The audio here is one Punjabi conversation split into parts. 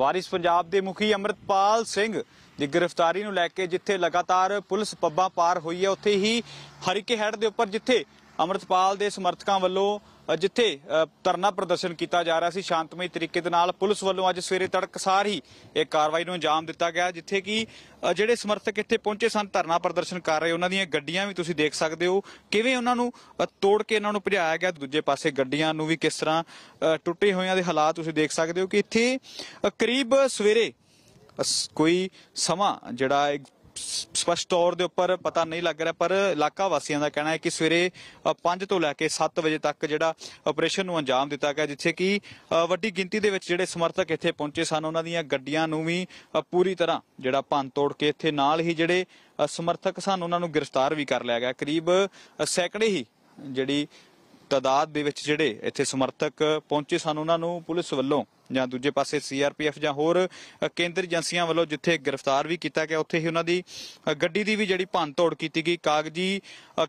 ਵਾਰਿਸ ਪੰਜਾਬ ਦੇ ਮੁਖੀ ਅਮਰਤਪਾਲ ਸਿੰਘ ਦੀ ਗ੍ਰਿਫਤਾਰੀ ਨੂੰ ਲੈ ਕੇ ਜਿੱਥੇ ਲਗਾਤਾਰ ਪੁਲਿਸ ਪੱਬਾਂ ਪਾਰ ਹੋਈ ਹੈ ਉੱਥੇ ਹੀ ਹਰੀਕੇ ਹੈਡ ਦੇ ਉੱਪਰ ਜਿੱਥੇ ਅਮਰਤਪਾਲ ਦੇ ਸਮਰਥਕਾਂ ਵੱਲੋਂ ਜਿੱਥੇ ਧਰਨਾ ਪ੍ਰਦਰਸ਼ਨ ਕੀਤਾ ਜਾ ਰਿਹਾ ਸੀ ਸ਼ਾਂਤਮਈ ਤਰੀਕੇ ਦੇ ਨਾਲ ਪੁਲਿਸ ਵੱਲੋਂ ਅੱਜ ਸਵੇਰੇ ਤੜਕਸਾਰ ਹੀ ਇਹ ਕਾਰਵਾਈ ਨੂੰ ਅੰਜਾਮ ਦਿੱਤਾ ਗਿਆ ਜਿੱਥੇ ਕਿ ਜਿਹੜੇ ਸਮਰਥਕ ਇੱਥੇ ਪਹੁੰਚੇ ਸਨ ਧਰਨਾ ਪ੍ਰਦਰਸ਼ਨ ਕਰ ਰਹੇ ਉਹਨਾਂ ਦੀਆਂ ਗੱਡੀਆਂ ਵੀ ਤੁਸੀਂ ਦੇਖ ਸਕਦੇ ਹੋ ਕਿਵੇਂ ਉਹਨਾਂ ਨੂੰ ਤੋੜ ਕੇ ਇਹਨਾਂ ਨੂੰ ਭਜਾਇਆ ਗਿਆ ਦੂਜੇ ਪਾਸੇ ਗੱਡੀਆਂ ਨੂੰ ਵੀ ਕਿਸ ਤਰ੍ਹਾਂ ਟੁੱਟੇ ਹੋਈਆਂ ਦੇ ਹਾਲਾਤ ਤੁਸੀਂ ਦੇਖ ਸਕਦੇ ਹੋ ਕਿ ਇੱਥੇ ਕਰੀਬ ਸਵੇਰੇ ਕੋਈ ਸਮਾਂ ਜਿਹੜਾ ਸਪਸ਼ਟ ਤੌਰ ਦੇ ਉੱਪਰ ਪਤਾ ਨਹੀਂ ਲੱਗ ਰਿਹਾ ਪਰ ਇਲਾਕਾ ਵਾਸੀਆਂ ਦਾ ਕਹਿਣਾ ਹੈ ਕਿ ਸਵੇਰੇ 5 ਤੋਂ ਲੈ ਕੇ 7 ਵਜੇ ਤੱਕ ਜਿਹੜਾ ਆਪਰੇਸ਼ਨ ਨੂੰ ਅੰਜਾਮ ਦਿੱਤਾ ਗਿਆ ਜਿੱਥੇ ਕਿ ਵੱਡੀ ਗਿਣਤੀ ਦੇ ਵਿੱਚ ਜਿਹੜੇ ਸਮਰਥਕ ਇੱਥੇ ਪਹੁੰਚੇ ਸਨ ਉਹਨਾਂ ਦੀਆਂ ਗੱਡੀਆਂ ਨੂੰ ਵੀ ਪੂਰੀ ਤਰ੍ਹਾਂ ਜਿਹੜਾ ਭੰਨ ਤੋੜ ਕੇ ਇੱਥੇ ਨਾਲ ਹੀ ਜਿਹੜੇ ਸਮਰਥਕ ਸਨ ਉਹਨਾਂ ਨੂੰ ਗ੍ਰਿਫਤਾਰ ਵੀ ਕਰ ਲਿਆ ਗਿਆ ਕਰੀਬ ਸੈਕੜੇ ਹੀ ਜਿਹੜੀ ਤਦਾਦ ਦੇ ਵਿੱਚ ਜਿਹੜੇ ਇੱਥੇ ਸਮਰਥਕ ਪਹੁੰਚੇ ਸਨ ਉਹਨਾਂ ਨੂੰ ਪੁਲਿਸ ਵੱਲੋਂ ਜਾਂ ਦੂਜੇ ਪਾਸੇ ਸੀਆਰਪੀਐਫ ਜਾਂ ਹੋਰ ਕੇਂਦਰ ਏਜੰਸੀਆਂ ਵੱਲੋਂ ਜਿੱਥੇ ਗ੍ਰਿਫਤਾਰ ਵੀ ਕੀਤਾ ਗਿਆ ਉੱਥੇ ਹੀ ਉਹਨਾਂ ਦੀ ਗੱਡੀ ਦੀ ਵੀ ਜਿਹੜੀ ਭੰਨ ਤੋੜ ਕੀਤੀ ਗਈ ਕਾਗਜ਼ੀ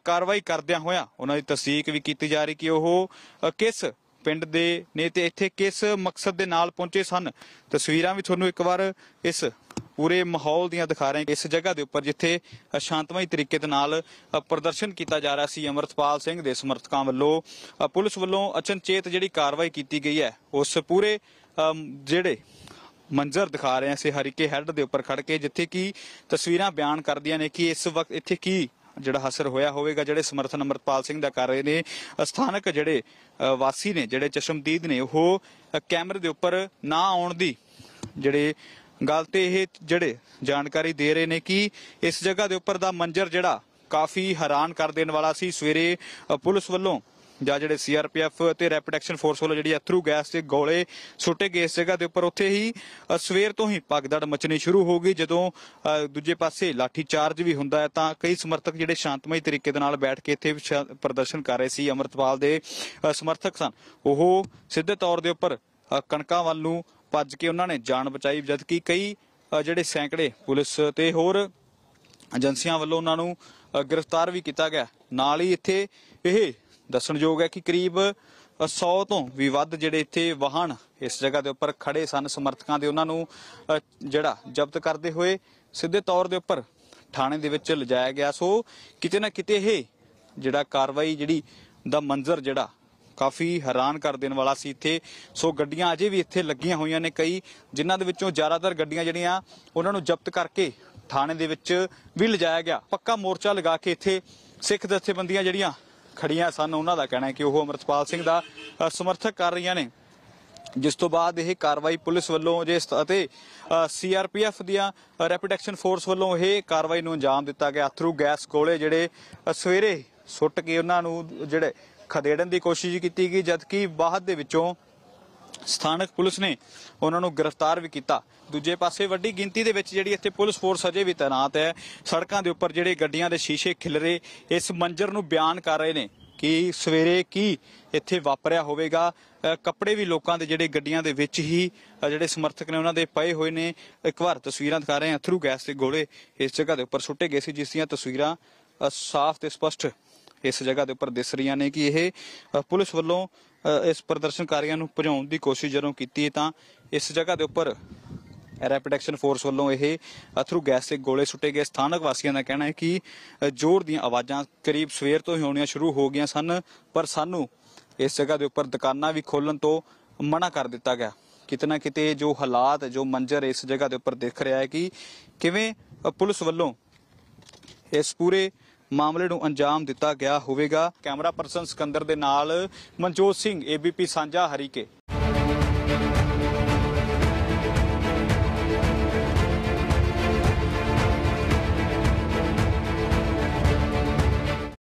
ਕਾਰਵਾਈ ਕਰਦਿਆਂ ਹੋਇਆਂ ਉਹਨਾਂ ਦੀ ਤਸਦੀਕ ਵੀ ਕੀਤੀ ਜਾ ਰਹੀ ਕਿ ਉਹ ਕਿਸ ਪਿੰਡ ਦੇ ਨੇ ਤੇ ਇੱਥੇ ਕਿਸ ਮਕਸਦ ਦੇ ਨਾਲ ਪਹੁੰਚੇ ਸਨ ਤਸਵੀਰਾਂ ਵੀ ਤੁਹਾਨੂੰ ਇੱਕ ਵਾਰ ਇਸ ਪੂਰੇ ਮਾਹੌਲ ਦੀਆਂ ਦਿਖਾ ਰਹੇ ਇਸ ਜਗ੍ਹਾ ਦੇ ਉੱਪਰ ਜਿੱਥੇ ਸ਼ਾਂਤਮਈ ਤਰੀਕੇ ਦੇ ਨਾਲ ਪ੍ਰਦਰਸ਼ਨ ਕੀਤਾ ਜਾ ਰਿਹਾ ਸੀ ਅਮਰਤਪਾਲ ਸਿੰਘ ਦੇ ਸਮਰਥਕਾਂ ਵੱਲੋਂ ਪੁਲਿਸ ਵੱਲੋਂ ਅਚਨਚੇਤ ਜਿਹੜੀ ਕਾਰਵਾਈ ਕੀਤੀ ਗਈ ਹੈ ਉਸ ਪੂਰੇ ਜਿਹੜੇ ਮੰਜ਼ਰ ਦਿਖਾ ਰਹੇ ਸੀ ਹਰੀਕੇ ਹੈੱਡ ਦੇ ਉੱਪਰ ਖੜ ਕੇ ਜਿੱਥੇ ਕਿ ਤਸਵੀਰਾਂ ਬਿਆਨ ਕਰਦੀਆਂ ਨੇ ਕਿ ਇਸ ਵਕਤ ਇੱਥੇ ਕੀ ਜਿਹੜਾ ਹਸਰ ਹੋਇਆ ਹੋਵੇਗਾ ਜਿਹੜੇ ਸਮਰਥਨ ਅਮਰਤਪਾਲ ਸਿੰਘ ਦਾ ਕਰ ਰਹੇ ਨੇ ਸਥਾਨਕ ਜਿਹੜੇ ਵਾਸੀ ਨੇ ਜਿਹੜੇ ਚਸ਼ਮਦੀਦ ਨੇ ਉਹ ਕੈਮਰੇ ਦੇ ਉੱਪਰ ਨਾ ਆਉਣ ਦੀ ਜਿਹੜੇ ਗੱਲ ਤੇ ਇਹ ਜਿਹੜੇ ਜਾਣਕਾਰੀ ਦੇ ਰਹੇ ਨੇ ਕਿ ਇਸ ਜਗ੍ਹਾ ਦੇ ਉੱਪਰ ਦਾ ਮੰਜ਼ਰ ਜਿਹੜਾ ਕਾਫੀ ਹੈਰਾਨ ਕਰ ਦੇਣ ਵਾਲਾ ਸੀ ਸਵੇਰੇ ਪੁਲਿਸ ਵੱਲੋਂ ਜਾਂ ਜਿਹੜੇ ਸੀਆਰਪੀਐਫ ਤੇ ਰੈਪਿਡ ਐਕਸ਼ਨ ਫੋਰਸ ਵੱਲੋਂ ਜਿਹੜੀ ਅਥਰੂ ਗੈਸ ਦੇ ਗੋਲੇ ਸੁੱਟੇ ਗਏ ਇਸ ਜਗ੍ਹਾ ਦੇ ਉੱਪਰ ਉੱਥੇ ਹੀ ਸਵੇਰ ਤੋਂ ਹੀ ਪਗਦੜ ਮਚਣੀ ਸ਼ੁਰੂ ਹੋ ਗਈ ਜਦੋਂ ਦੂਜੇ ਪਾਸੇ ਲਾਠੀ ਚਾਰਜ ਵੀ ਹੁੰਦਾ ਹੈ ਤਾਂ ਕਈ ਸਮਰਥਕ ਜਿਹੜੇ ਸ਼ਾਂਤਮਈ ਤਰੀਕੇ ਦੇ ਨਾਲ ਬੈਠ ਕੇ ਇੱਥੇ ਪ੍ਰਦਰਸ਼ਨ ਕਰ ਰਹੇ ਸੀ ਅਮਰਤਪਾਲ ਦੇ ਸਮਰਥਕ ਸਨ ਉਹ ਸਿੱਧੇ ਤੌਰ ਦੇ ਉੱਪਰ ਕਣਕਾਂ ਵੱਲ ਨੂੰ ਭੱਜ ਕੇ ਉਹਨਾਂ ਨੇ ਜਾਨ ਬਚਾਈ ਜਦਕਿ ਕਈ ਜਿਹੜੇ ਸੈਂਕੜੇ ਪੁਲਿਸ ਤੇ ਹੋਰ ਏਜੰਸੀਆਂ ਵੱਲੋਂ ਉਹਨਾਂ ਨੂੰ ਗ੍ਰਿਫਤਾਰ ਵੀ ਕੀਤਾ ਗਿਆ ਨਾਲ ਹੀ ਇੱਥੇ ਇਹ ਦੱਸਣਯੋਗ ਹੈ ਕਿ ਕਰੀਬ 100 ਤੋਂ ਵੀ ਵੱਧ ਜਿਹੜੇ ਇੱਥੇ ਵਾਹਨ ਇਸ ਜਗ੍ਹਾ ਦੇ ਉੱਪਰ ਖੜੇ ਸਨ ਸਮਰਥਕਾਂ ਦੇ ਉਹਨਾਂ ਨੂੰ ਜਿਹੜਾ ਜ਼ਬਤ ਕਰਦੇ ਹੋਏ ਸਿੱਧੇ ਤੌਰ ਦੇ ਉੱਪਰ ਥਾਣੇ ਦੇ ਵਿੱਚ ਲਿਜਾਇਆ ਗਿਆ ਸੋ ਕਿਤੇ ਨਾ ਕਿਤੇ ਇਹ ਜਿਹੜਾ ਕਾਰਵਾਈ ਜਿਹੜੀ ਦਾ ਮੰਜ਼ਰ ਜਿਹੜਾ ਕਾਫੀ ਹੈਰਾਨ ਕਰ ਦੇਣ ਵਾਲਾ ਸੀ ਇੱਥੇ ਸੋ ਗੱਡੀਆਂ ਅਜੇ ਵੀ ਇੱਥੇ ਲੱਗੀਆਂ ਹੋਈਆਂ ਨੇ ਕਈ ਜਿਨ੍ਹਾਂ ਦੇ ਵਿੱਚੋਂ ਜ਼ਿਆਦਾਤਰ ਗੱਡੀਆਂ ਜਿਹੜੀਆਂ ਉਹਨਾਂ ਨੂੰ ਜ਼ਬਤ ਕਰਕੇ ਥਾਣੇ ਦੇ ਵਿੱਚ ਵੀ ਲਿਜਾਇਆ ਗਿਆ ਪੱਕਾ ਮੋਰਚਾ ਲਗਾ ਕੇ ਇੱਥੇ ਸਿੱਖ ਦਸਤੇਬੰਦੀਆਂ ਜਿਹੜੀਆਂ ਖੜੀਆਂ ਸਨ ਉਹਨਾਂ ਦਾ ਕਹਿਣਾ ਹੈ ਕਿ ਉਹ ਅਮਰਤਪਾਲ ਸਿੰਘ ਦਾ ਸਮਰਥਕ ਕਰ ਰਹੀਆਂ ਨੇ ਜਿਸ ਤੋਂ ਬਾਅਦ ਇਹ ਕਾਰਵਾਈ ਪੁਲਿਸ ਵੱਲੋਂ ਜੇ ਅਤੇ ਸੀਆਰਪੀਐਫ ਦੀਆਂ ਰੈਪਿਡ ਐਕਸ਼ਨ ਫੋਰਸ ਵੱਲੋਂ ਇਹ ਕਾਰਵਾਈ ਨੂੰ ਅੰਜਾਮ ਦਿੱਤਾ ਗਿਆ ਥਰੂ ਗੈਸ ਕੋਲੇ ਜਿਹੜੇ ਸਵੇਰੇ ਸੁੱਟ ਕੇ ਉਹਨਾਂ ਨੂੰ ਜਿਹੜੇ ਖਦੇੜਨ ਦੀ ਕੋਸ਼ਿਸ਼ ਕੀਤੀ ਗਈ ਜਦਕਿ ਬਾਅਦ ਦੇ ਵਿੱਚੋਂ ਸਥਾਨਕ ਪੁਲਿਸ ਨੇ ਉਹਨਾਂ ਨੂੰ ਗ੍ਰਿਫਤਾਰ ਵੀ ਕੀਤਾ ਦੂਜੇ ਪਾਸੇ ਵੱਡੀ ਗਿਣਤੀ ਦੇ ਵਿੱਚ ਜਿਹੜੀ ਇੱਥੇ ਪੁਲਿਸ ਫੋਰਸ ਅਜੇ ਵੀ ਤਾਇਨਾਤ ਹੈ ਸੜਕਾਂ ਦੇ ਉੱਪਰ ਜਿਹੜੇ ਗੱਡੀਆਂ ਦੇ ਸ਼ੀਸ਼ੇ ਖਿਲਰੇ ਇਸ ਮੰਜ਼ਰ ਨੂੰ ਬਿਆਨ ਕਰ ਰਹੇ ਨੇ ਕਿ ਸਵੇਰੇ ਕੀ ਇੱਥੇ ਵਾਪਰਿਆ ਹੋਵੇਗਾ ਕੱਪੜੇ ਵੀ ਲੋਕਾਂ ਦੇ ਜਿਹੜੇ ਗੱਡੀਆਂ ਦੇ ਵਿੱਚ ਹੀ ਜਿਹੜੇ ਸਮਰਥਕ ਨੇ ਉਹਨਾਂ ਦੇ ਪਏ ਹੋਏ ਨੇ ਇੱਕ ਵਾਰ ਤਸਵੀਰਾਂ ਦਿਖਾ ਰਹੇ ਹਾਂ ਥਰੂ ਗੈਸ ਦੇ ਗੋਲੇ ਇਸ ਜਗ੍ਹਾ ਦੇ ਉੱਪਰ ਸੁੱਟੇ ਗਏ ਸੀ ਜਿਸ ਦੀਆਂ ਤਸਵੀਰਾਂ ਸਾਫ਼ ਤੇ ਸਪਸ਼ਟ ਇਸ ਜਗ੍ਹਾ ਦੇ ਉੱਪਰ ਦਿਸ ਰਹੀਆਂ ਨੇ ਕਿ ਇਹ ਪੁਲਿਸ ਵੱਲੋਂ ਇਸ ਪ੍ਰਦਰਸ਼ਨਕਾਰੀਆਂ ਨੂੰ ਭਜਾਉਣ ਦੀ ਕੋਸ਼ਿਸ਼ ਜਦੋਂ ਕੀਤੀ ਤਾਂ ਇਸ ਜਗ੍ਹਾ ਦੇ ਉੱਪਰ ਰੈਪਿਡ ਐਕਸ਼ਨ ਫੋਰਸ ਵੱਲੋਂ ਇਹ ਅਥਰੂ ਗੈਸ ਦੇ ਗੋਲੇ ਸੁੱਟੇ ਗਏ ਸਥਾਨਕ ਵਾਸੀਆਂ ਦਾ ਕਹਿਣਾ ਹੈ ਕਿ ਜ਼ੋਰ ਦੀਆਂ ਆਵਾਜ਼ਾਂ ਕਰੀਬ ਸਵੇਰ ਤੋਂ ਹੀ ਹੋਣੀਆਂ ਸ਼ੁਰੂ ਹੋ ਗਈਆਂ ਸਨ ਪਰ ਸਾਨੂੰ ਇਸ ਜਗ੍ਹਾ ਦੇ ਉੱਪਰ ਦੁਕਾਨਾਂ ਵੀ ਖੋਲਣ ਤੋਂ ਮਨਾ ਕਰ ਦਿੱਤਾ ਗਿਆ ਕਿਤਨਾ ਕਿਤੇ ਜੋ ਹਾਲਾਤ ਜੋ ਮੰਜ਼ਰ ਇਸ ਜਗ੍ਹਾ ਦੇ ਉੱਪਰ ਦਿਖ ਰਿਹਾ ਹੈ ਕਿ ਕਿਵੇਂ ਪੁਲਿਸ ਵੱਲੋਂ ਇਸ ਪੂਰੇ ਮਾਮਲੇ ਨੂੰ ਅੰਜਾਮ ਦਿੱਤਾ ਗਿਆ ਹੋਵੇਗਾ ਕੈਮਰਾ ਪਰਸਨ ਸਿਕੰਦਰ ਦੇ ਨਾਲ ਮਨਜੋਤ ਸਿੰਘ ਏਬੀਪੀ ਸਾਂਝਾ ਹਰੀਕੇ